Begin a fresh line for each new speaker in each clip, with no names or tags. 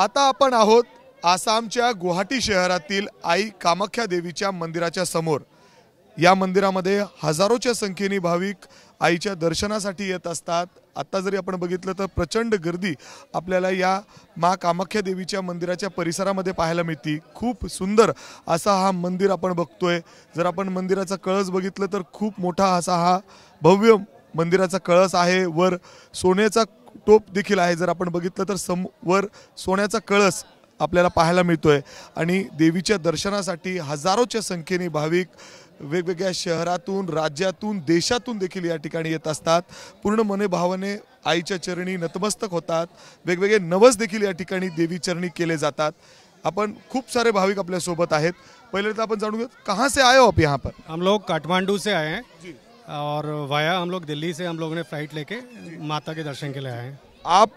आता आपण आहोत आसामच्या गुवाहाटी शहरातील आई कामाख्या देवीच्या मंदिराच्या समोर या मंदिरामध्ये हजारोच्या संख्येने भाविक आईच्या दर्शनासाठी येत असतात आत्ता जरी आपण बघितलं तर प्रचंड गर्दी आपल्याला या मा कामाख्या देवीच्या मंदिराच्या परिसरामध्ये पाहायला मिळते खूप सुंदर असा हा मंदिर आपण बघतोय जर आपण मंदिराचा कळस बघितलं तर खूप मोठा असा हा भव्य मंदिराचा कळस आहे वर सोन्याचा टोप देखील आहे जर आपण बघितलं तर सम वर सोन्याचा कळस आपल्याला पाहायला मिळतोय आणि देवीच्या दर्शनासाठी हजारोच्या संख्येने भाविक वेगवेगळ्या शहरातून राज्यातून देशातून देखील या ठिकाणी येत असतात पूर्ण मनेभावाने आईच्या चरणी नतमस्तक होतात वेगवेगळे नवस देखील या ठिकाणी देवी चरणी केले जातात आपण खूप सारे भाविक आपल्यासोबत आहेत पहिले तर आपण जाणून घेऊ कहा से आयो हो आप यहाँ पर हम लोग काठमांडू से आए हैं जी और वाया हम लोग दिल्ली से हम लोगों ने फ्लाइट लेके माता के दर्शन के लिए आए आप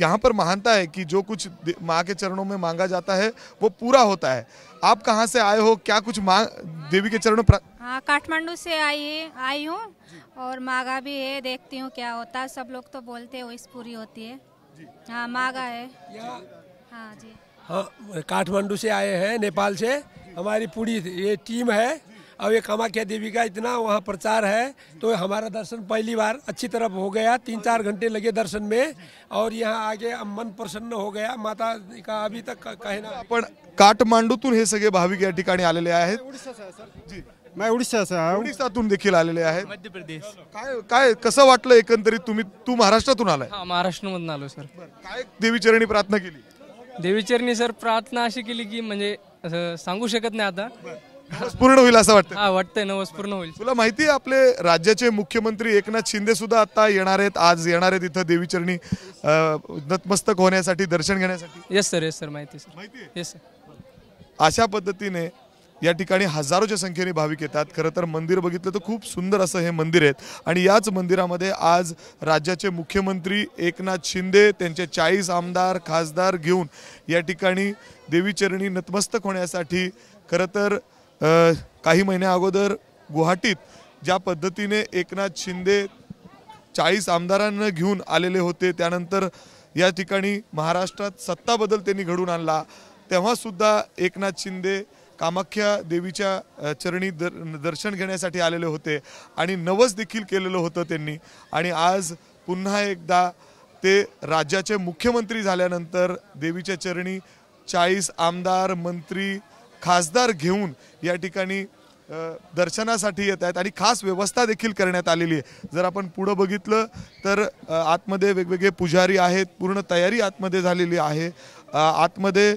यहाँ पर महानता है कि जो कुछ माँ के चरणों में मांगा जाता है वो पूरा होता है आप कहाँ से आए हो क्या कुछ माँ देवी के चरणों पर हाँ काठमांडू से आई आई हूँ और मांगा भी है देखती हूँ क्या होता है सब लोग तो बोलते है वही पूरी होती है हाँ मांगा है हाँ जी हाँ काठमांडू से आए हैं नेपाल से हमारी पूरी ये टीम है अब ये कामाख्या देवी का इतना वहाँ प्रचार है तो हमारा दर्शन पहली बार अच्छी तरफ हो गया तीन चार घंटे लगे दर्शन में और यहाँ आगे मन प्रसन्न हो गया माता का अभी तक कहना आपण काठमांडूतून हे भाविक या ठिकाणी आलेले आहेत मी ओडिशाचा ओडिशातून देखील आलेले आहेत मध्य प्रदेश काय काय कसं वाटलं एकंदरीत तुम्ही तू महाराष्ट्र आलाय महाराष्ट्रामधून आलो सर काय देवी चरणी प्रार्थना देवीचरणी सर प्रार्थना अशी केली की शकत नाही आता पूर्ण होईल असं वाटतं हा वाटतंय नवस पूर्ण होईल तुला माहिती आहे आपले राज्याचे मुख्यमंत्री एकनाथ शिंदे सुद्धा आता येणार आहेत आज येणार आहेत इथं देवीचरणी नतमस्तक होण्यासाठी दर्शन घेण्यासाठी येस सर येस सर माहिती सर माहिती आहे येस सर अशा पद्धतीने या ठिकाणी हजारोच्या संख्येने भाविक येतात खरं तर मंदिर बघितलं तर खूप सुंदर असं हे मंदिर आहे आणि याच मंदिरामध्ये आज राज्याचे मुख्यमंत्री एकनाथ शिंदे त्यांचे चाळीस आमदार खासदार घेऊन या ठिकाणी देवीचरणी नतमस्तक होण्यासाठी खरं तर काही महिन्या अगोदर गुवाहाटीत ज्या पद्धतीने एकनाथ शिंदे चाळीस आमदारांना घेऊन आलेले होते त्यानंतर या ठिकाणी महाराष्ट्रात सत्ता बदल त्यांनी घडून आणला तेव्हासुद्धा एकनाथ शिंदे कामाख्या देवीच्या चरणी दर दर्शन घेण्यासाठी आलेले होते आणि नवस देखील केलेलं होतं त्यांनी आणि आज पुन्हा एकदा ते राज्याचे मुख्यमंत्री झाल्यानंतर देवीच्या चरणी चाळीस आमदार मंत्री खासदार घेऊन या ठिकाणी दर्शनासाठी येत आहेत आणि खास व्यवस्था देखील करण्यात आलेली आहे जर आपण पुढं बघितलं तर आतमध्ये वेगवेगळे पुजारी आहेत पूर्ण तयारी आतमध्ये झालेली आहे आतमध्ये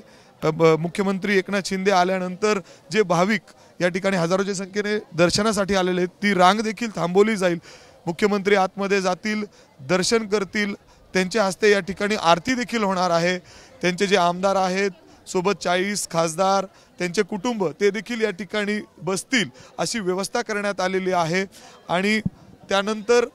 मुख्यमंत्री एकनाथ शिंदे आल्यानंतर जे भाविक या ठिकाणी हजारोच्या संख्येने दर्शनासाठी आलेले आहेत ती रांग देखील थांबवली जाईल मुख्यमंत्री आतमध्ये जातील दर्शन करतील त्यांच्या हस्ते या ठिकाणी आरती देखील होणार आहे त्यांचे जे आमदार आहेत सोबत चाळीस खासदार त्यांचे कुटुंब ते देखील या ठिकाणी बसतील अशी व्यवस्था करण्यात आलेली आहे आणि त्यानंतर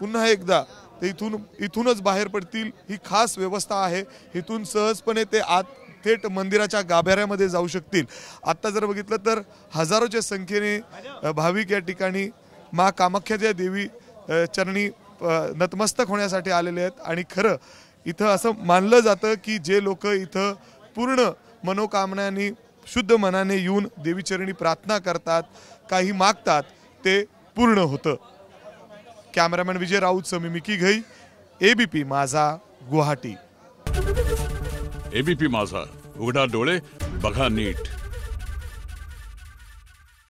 पुन्हा एकदा ते इथून इथूनच बाहेर पडतील ही खास व्यवस्था आहे इथून सहजपणे ते आत थेट मंदिराच्या गाभाऱ्यामध्ये जाऊ शकतील आत्ता जर बघितलं तर हजारोच्या संख्येने भाविक या ठिकाणी मा कामाख्याच्या देवी चरणी नतमस्तक होण्यासाठी आलेले आहेत आणि खरं इथं असं मानलं जातं की जे लोक इथं पूर्ण मनोकामनांनी शुद्ध मनाने येऊन देवीचरणी प्रार्थना करतात काही मागतात ते पूर्ण होतं कॅमेरामॅन विजय राऊत समिमिकी घई एबीपी माझा गुवाहाटी एबीपी माझा उघडा डोळे बघा नीट